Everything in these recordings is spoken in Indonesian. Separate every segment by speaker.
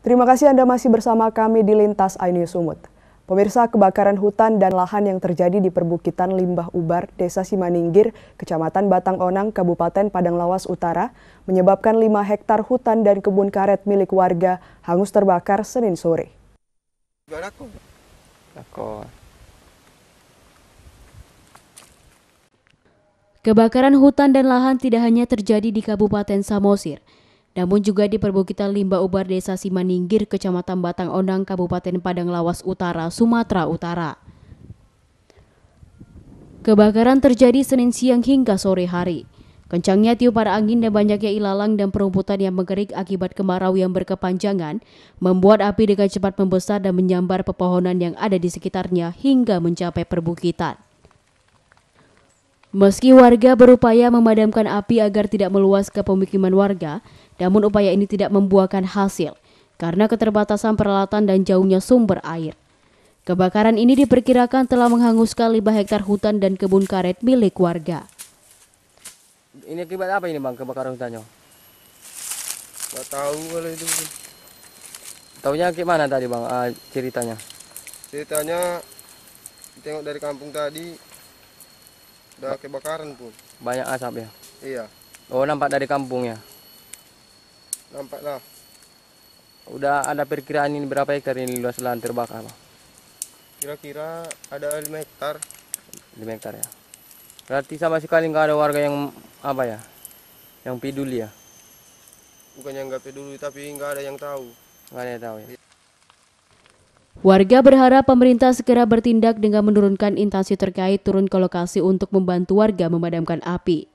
Speaker 1: Terima kasih Anda masih bersama kami di Lintas Aini Sumut. Pemirsa, kebakaran hutan dan lahan yang terjadi di perbukitan Limbah Ubar, Desa Simaninggir, Kecamatan Batang Onang, Kabupaten Padang Lawas Utara, menyebabkan 5 hektar hutan dan kebun karet milik warga hangus terbakar Senin sore. Kebakaran hutan
Speaker 2: dan lahan tidak hanya terjadi di Kabupaten Samosir, namun juga di perbukitan Limba Ubar Desa Simaningir, Kecamatan Batang Ondang, Kabupaten Padang Lawas Utara, Sumatera Utara. Kebakaran terjadi Senin siang hingga sore hari. Kencangnya tiupan angin dan banyaknya ilalang dan perumputan yang mengering akibat kemarau yang berkepanjangan membuat api dengan cepat membesar dan menyambar pepohonan yang ada di sekitarnya hingga mencapai perbukitan. Meski warga berupaya memadamkan api agar tidak meluas ke pemukiman warga, namun upaya ini tidak membuahkan hasil karena keterbatasan peralatan dan jauhnya sumber air. Kebakaran ini diperkirakan telah menghanguskan 5 hektar hutan dan kebun karet milik warga.
Speaker 3: Ini akibat apa ini bang kebakaran hutannya? Gak tahu kalau itu. Taunya gimana tadi bang uh, ceritanya? Ceritanya tengok dari kampung tadi udah kebakaran pun. Banyak asap ya? Iya. Oh nampak dari kampung ya? Nampak lah. Udah ada perkiraan ini berapa hektar ini luas lahan terbakar, Pak? Kira-kira ada 5 hektar. 5 hektar ya. Berarti sama sekali nggak ada warga yang apa ya? Yang peduli ya? Bukan yang nggak peduli, tapi nggak ada yang tahu. Nggak ada yang tahu ya.
Speaker 2: Warga berharap pemerintah segera bertindak dengan menurunkan intensi terkait turun ke lokasi untuk membantu warga memadamkan api.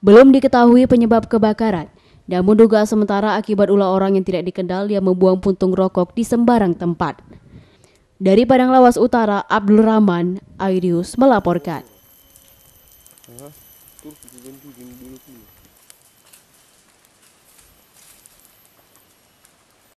Speaker 2: Belum diketahui penyebab kebakaran, namun dugaan sementara akibat ulah orang yang tidak dikendal yang membuang puntung rokok di sembarang tempat. Dari Padang Lawas Utara, Abdul Rahman, Airius melaporkan.